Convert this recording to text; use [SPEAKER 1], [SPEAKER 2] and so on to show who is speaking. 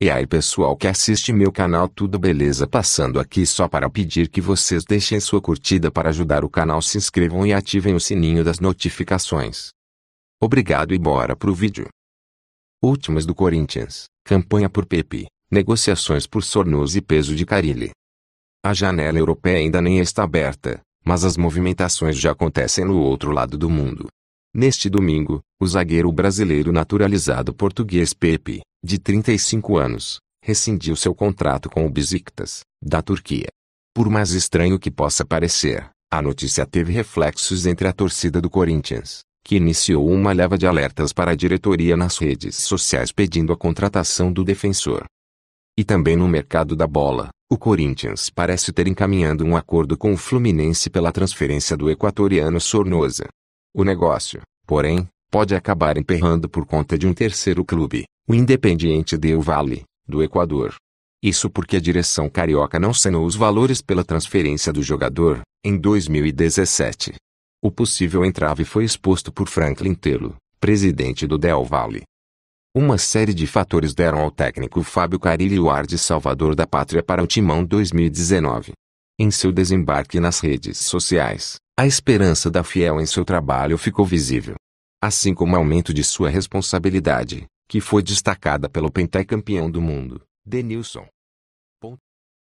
[SPEAKER 1] E aí pessoal que assiste meu canal Tudo Beleza passando aqui só para pedir que vocês deixem sua curtida para ajudar o canal se inscrevam e ativem o sininho das notificações. Obrigado e bora pro vídeo. Últimas do Corinthians, campanha por Pepe, negociações por Sornos e peso de Carilli. A janela europeia ainda nem está aberta, mas as movimentações já acontecem no outro lado do mundo. Neste domingo, o zagueiro brasileiro naturalizado português Pepe, de 35 anos, rescindiu seu contrato com o Besiktas, da Turquia. Por mais estranho que possa parecer, a notícia teve reflexos entre a torcida do Corinthians, que iniciou uma leva de alertas para a diretoria nas redes sociais pedindo a contratação do defensor. E também no mercado da bola, o Corinthians parece ter encaminhando um acordo com o Fluminense pela transferência do equatoriano Sornosa. O negócio, porém, pode acabar emperrando por conta de um terceiro clube, o Independiente Del Valle, do Equador. Isso porque a direção carioca não sanou os valores pela transferência do jogador, em 2017. O possível entrave foi exposto por Franklin Telo, presidente do Del Valle. Uma série de fatores deram ao técnico Fábio Carilli o ar de salvador da pátria para o Timão 2019. Em seu desembarque nas redes sociais, a esperança da Fiel em seu trabalho ficou visível. Assim como o aumento de sua responsabilidade, que foi destacada pelo pentacampeão do mundo, Denilson.